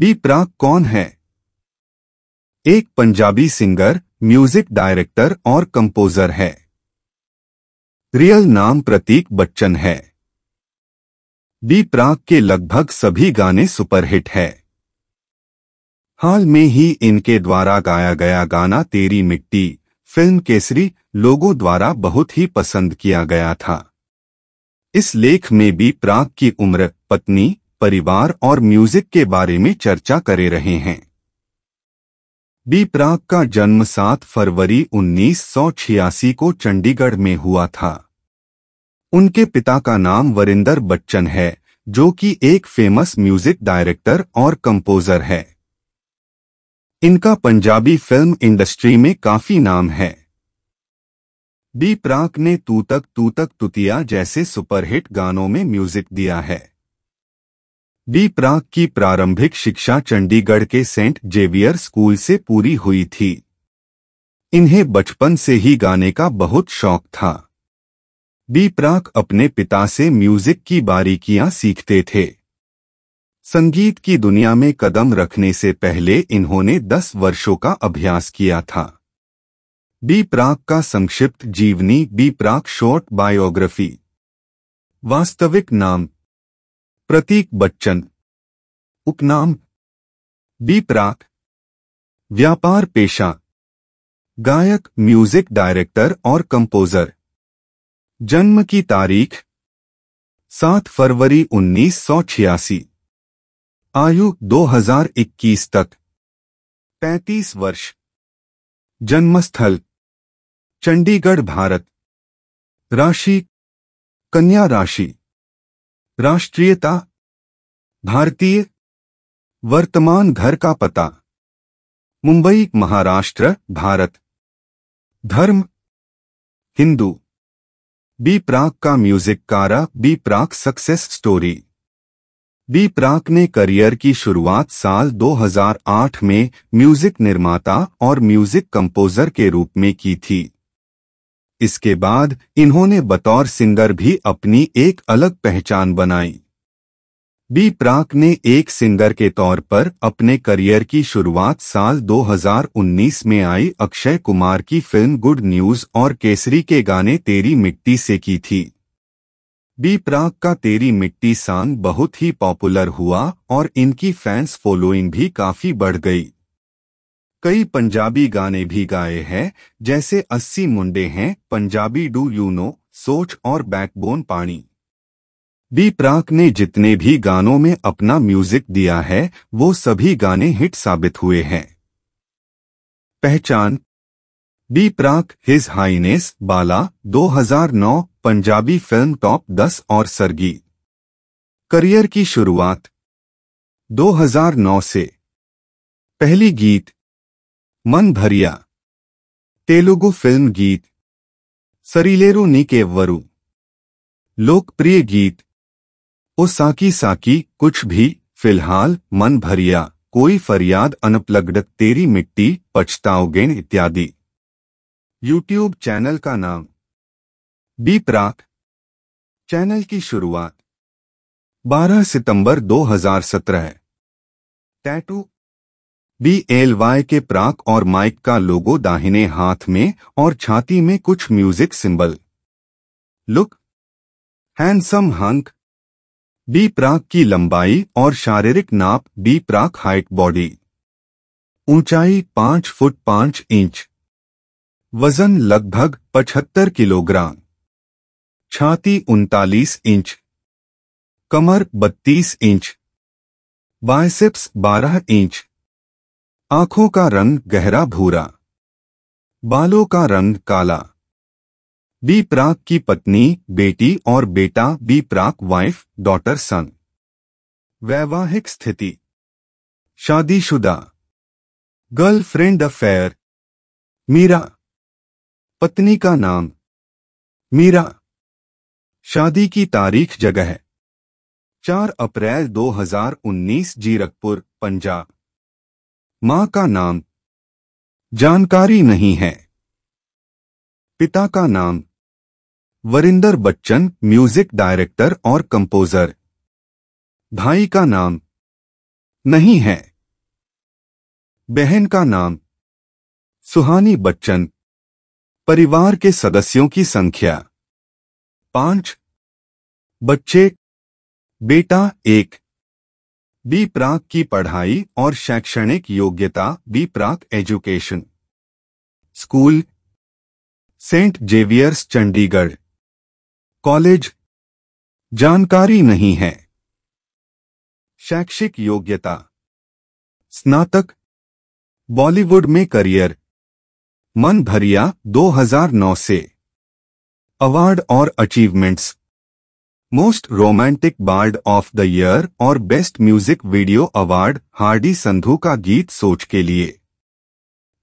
B प्राक कौन है एक पंजाबी सिंगर म्यूजिक डायरेक्टर और कंपोजर है रियल नाम प्रतीक बच्चन है बी प्राक के लगभग सभी गाने सुपरहिट है हाल में ही इनके द्वारा गाया गया गाना तेरी मिट्टी फिल्म केसरी लोगों द्वारा बहुत ही पसंद किया गया था इस लेख में भी प्राग की उम्र पत्नी परिवार और म्यूजिक के बारे में चर्चा करे रहे हैं बी प्राक का जन्म 7 फरवरी 1986 को चंडीगढ़ में हुआ था उनके पिता का नाम वरिंदर बच्चन है जो कि एक फेमस म्यूजिक डायरेक्टर और कंपोजर है इनका पंजाबी फिल्म इंडस्ट्री में काफी नाम है बी प्राक ने तू तक तू तक तुतिया जैसे सुपरहिट गानों में म्यूजिक दिया है बी प्राक की प्रारंभिक शिक्षा चंडीगढ़ के सेंट जेवियर स्कूल से पूरी हुई थी इन्हें बचपन से ही गाने का बहुत शौक था बी प्राक अपने पिता से म्यूजिक की बारीकियां सीखते थे संगीत की दुनिया में कदम रखने से पहले इन्होंने दस वर्षों का अभ्यास किया था बी प्राक का संक्षिप्त जीवनी बी प्राक शॉर्ट बायोग्राफी वास्तविक नाम प्रतीक बच्चन उपनाम बीपराक व्यापार पेशा गायक म्यूजिक डायरेक्टर और कंपोजर जन्म की तारीख सात फरवरी उन्नीस सौ छियासी आयु 2021 तक 35 वर्ष जन्मस्थल चंडीगढ़ भारत राशि कन्या राशि राष्ट्रीयता भारतीय वर्तमान घर का पता मुंबई महाराष्ट्र भारत धर्म हिंदू बी प्राक का म्यूजिक कारा B Praak success story B Praak ने करियर की शुरुआत साल 2008 में म्यूजिक निर्माता और म्यूजिक कंपोजर के रूप में की थी इसके बाद इन्होंने बतौर सिंगर भी अपनी एक अलग पहचान बनाई बी प्राक ने एक सिंगर के तौर पर अपने करियर की शुरुआत साल 2019 में आई अक्षय कुमार की फिल्म गुड न्यूज और केसरी के गाने तेरी मिट्टी से की थी बी प्राक का तेरी मिट्टी सॉन्ग बहुत ही पॉपुलर हुआ और इनकी फैंस फॉलोइंग भी काफी बढ़ गई कई पंजाबी गाने भी गाए हैं जैसे अस्सी मुंडे हैं पंजाबी डू यू नो सोच और बैकबोन पानी डी प्राक ने जितने भी गानों में अपना म्यूजिक दिया है वो सभी गाने हिट साबित हुए हैं पहचान D Praak his highness Bala 2009 Punjabi film top 10 और सरगी करियर की शुरुआत 2009 से पहली गीत मन भरिया तेलुगु फिल्म गीत सरीलेरू वरु लोकप्रिय गीत ओ साकी साकी कुछ भी फिलहाल मन भरिया कोई फरियाद अनप्लगडक तेरी मिट्टी पछताओगे इत्यादि यूट्यूब चैनल का नाम बी प्राक चैनल की शुरुआत 12 सितंबर 2017 सत्रह टैटू बी एल वाई के प्राक और माइक का लोगो दाहिने हाथ में और छाती में कुछ music symbol look handsome hunk B Praak की लंबाई और शारीरिक नाप बी प्राक हाइट बॉडी ऊंचाई पांच फुट पांच इंच वजन लगभग पचहत्तर किलोग्राम छाती उनतालीस इंच कमर बत्तीस इंच बाइसेप्स बारह इंच आंखों का रंग गहरा भूरा बालों का रंग काला बी प्राक की पत्नी बेटी और बेटा B Praak wife daughter son वैवाहिक स्थिति शादीशुदा गर्लफ्रेंड अफेयर मीरा पत्नी का नाम मीरा शादी की तारीख जगह चार अप्रैल 2019 जीरकपुर पंजाब मां का नाम जानकारी नहीं है पिता का नाम वरिंदर बच्चन म्यूजिक डायरेक्टर और कंपोजर भाई का नाम नहीं है बहन का नाम सुहानी बच्चन परिवार के सदस्यों की संख्या पांच बच्चे बेटा एक बी प्राक की पढ़ाई और शैक्षणिक योग्यता B Praak education school Saint Xavier's Chandigarh college जानकारी नहीं है शैक्षिक योग्यता स्नातक बॉलीवुड में करियर मन भरिया 2009 से अवार्ड और achievements most romantic bard of the year और best music video award Hardy Sandhu का गीत सोच के लिए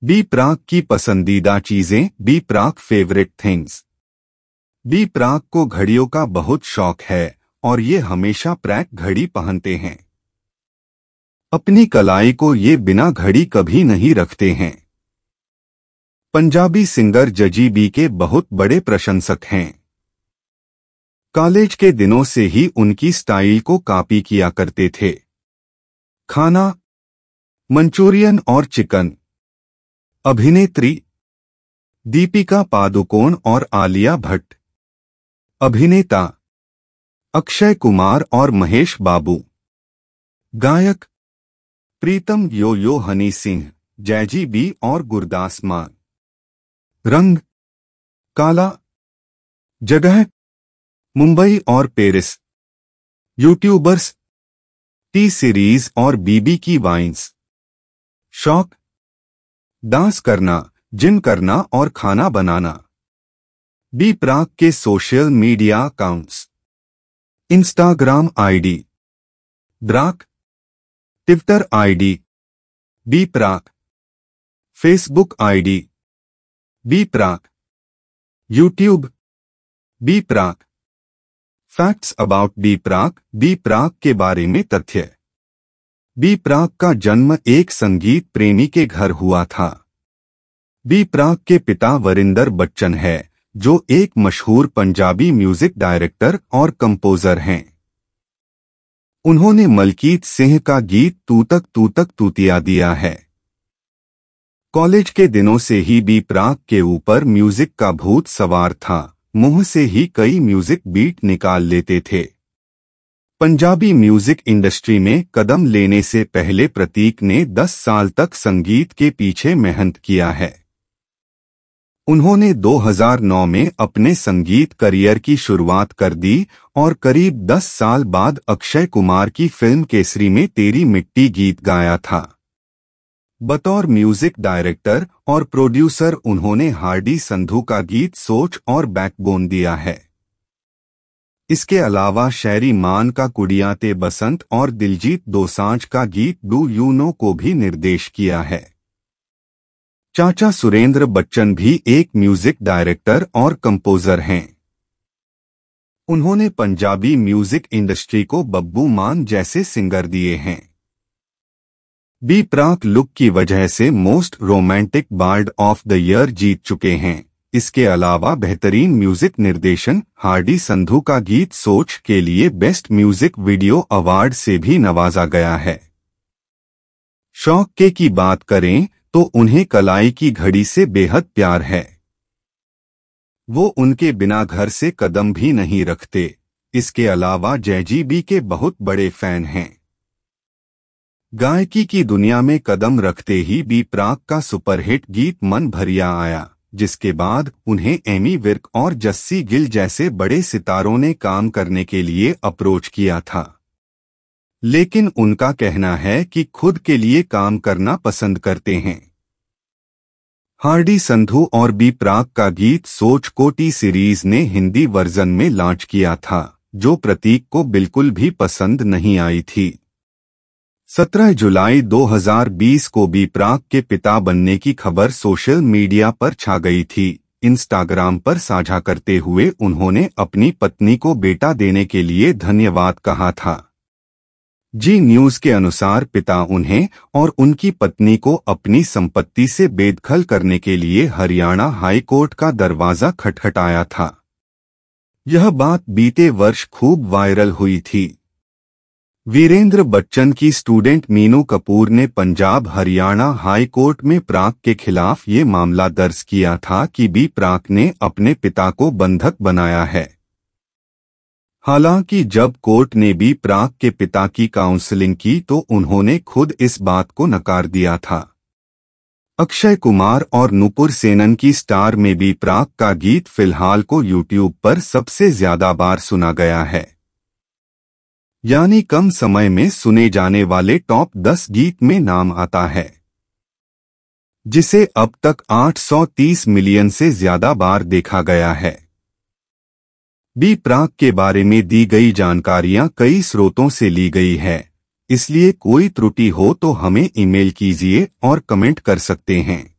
बी प्राक की पसंदीदा चीजें B Praak favourite things B Praak को घड़ियों का बहुत शौक है और ये हमेशा प्रैक घड़ी पहनते हैं अपनी कलाई को ये बिना घड़ी कभी नहीं रखते हैं पंजाबी सिंगर जजी बी के बहुत बड़े प्रशंसक हैं कॉलेज के दिनों से ही उनकी स्टाइल को कॉपी किया करते थे खाना मंचूरियन और चिकन अभिनेत्री दीपिका पादुकोण और आलिया भट्ट अभिनेता अक्षय कुमार और महेश बाबू गायक Pritam yo yo Honey Singh Jazzy B और गुरदास मान रंग काला जगह मुंबई और पेरिस यूट्यूबर्स टी सीरीज और बीबी की वाइन्स शौक डांस करना जिम करना और खाना बनाना बी प्राक के social media accounts Instagram ID Praak Twitter ID B Praak Facebook ID B Praak YouTube B Praak facts about B Praak B Praak के बारे में तथ्य बी प्राक का जन्म एक संगीत प्रेमी के घर हुआ था बी प्राक के पिता वरिंदर बच्चन है जो एक मशहूर पंजाबी म्यूजिक डायरेक्टर और कंपोजर हैं उन्होंने मलकीत सिंह का गीत तूतक तूतक तूतिया दिया है कॉलेज के दिनों से ही बी प्राक के ऊपर म्यूजिक का भूत सवार था मुंह से ही कई म्यूजिक बीट निकाल लेते थे पंजाबी म्यूजिक इंडस्ट्री में कदम लेने से पहले प्रतीक ने 10 साल तक संगीत के पीछे मेहनत किया है उन्होंने 2009 में अपने संगीत करियर की शुरुआत कर दी और करीब 10 साल बाद अक्षय कुमार की फिल्म केसरी में तेरी मिट्टी गीत गाया था बतौर म्यूजिक डायरेक्टर और प्रोड्यूसर उन्होंने हार्डी संधू का गीत सोच और बैकबोन दिया है इसके अलावा शहरी मान का कुड़ियाते बसंत और दिलजीत दोसांझ का गीत डू यू नो को भी निर्देश किया है चाचा सुरेंद्र बच्चन भी एक म्यूजिक डायरेक्टर और कंपोजर हैं उन्होंने पंजाबी म्यूजिक इंडस्ट्री को बब्बू मान जैसे सिंगर दिए हैं बी प्राक लुक की वजह से most romantic bard of the year जीत चुके हैं इसके अलावा बेहतरीन म्यूजिक निर्देशन हार्डी संधू का गीत सोच के लिए बेस्ट म्यूजिक वीडियो अवार्ड से भी नवाजा गया है शौक के की बात करें तो उन्हें कलाई की घड़ी से बेहद प्यार है वो उनके बिना घर से कदम भी नहीं रखते इसके अलावा जयजीबी के बहुत बड़े फैन हैं गायकी की दुनिया में कदम रखते ही बी प्राक का सुपरहिट गीत मन भरिया आया जिसके बाद उन्हें एमी विर्क और जस्सी गिल जैसे बड़े सितारों ने काम करने के लिए अप्रोच किया था लेकिन उनका कहना है कि खुद के लिए काम करना पसंद करते हैं हार्डी संधु और बी प्राक का गीत सोच को टी सीरीज ने हिंदी वर्जन में लॉन्च किया था जो प्रतीक को बिल्कुल भी पसंद नहीं आई थी 17 जुलाई 2020 को बी प्राग के पिता बनने की खबर सोशल मीडिया पर छा गई थी इंस्टाग्राम पर साझा करते हुए उन्होंने अपनी पत्नी को बेटा देने के लिए धन्यवाद कहा था जी न्यूज के अनुसार पिता उन्हें और उनकी पत्नी को अपनी संपत्ति से बेदखल करने के लिए हरियाणा हाईकोर्ट का दरवाजा खटखटाया था यह बात बीते वर्ष खूब वायरल हुई थी वीरेंद्र बच्चन की स्टूडेंट मीनू कपूर ने पंजाब हरियाणा हाई कोर्ट में प्राक के खिलाफ ये मामला दर्ज किया था कि बी प्राक ने अपने पिता को बंधक बनाया है हालांकि जब कोर्ट ने बी प्राक के पिता की काउंसलिंग की तो उन्होंने खुद इस बात को नकार दिया था अक्षय कुमार और नुपुर सेनन की स्टार में बी प्राक का गीत फिलहाल को यूट्यूब पर सबसे ज्यादा बार सुना गया है यानी कम समय में सुने जाने वाले टॉप 10 गीत में नाम आता है जिसे अब तक 830 मिलियन से ज्यादा बार देखा गया है डी प्राक के बारे में दी गई जानकारियां कई स्रोतों से ली गई है इसलिए कोई त्रुटि हो तो हमें ईमेल कीजिए और कमेंट कर सकते हैं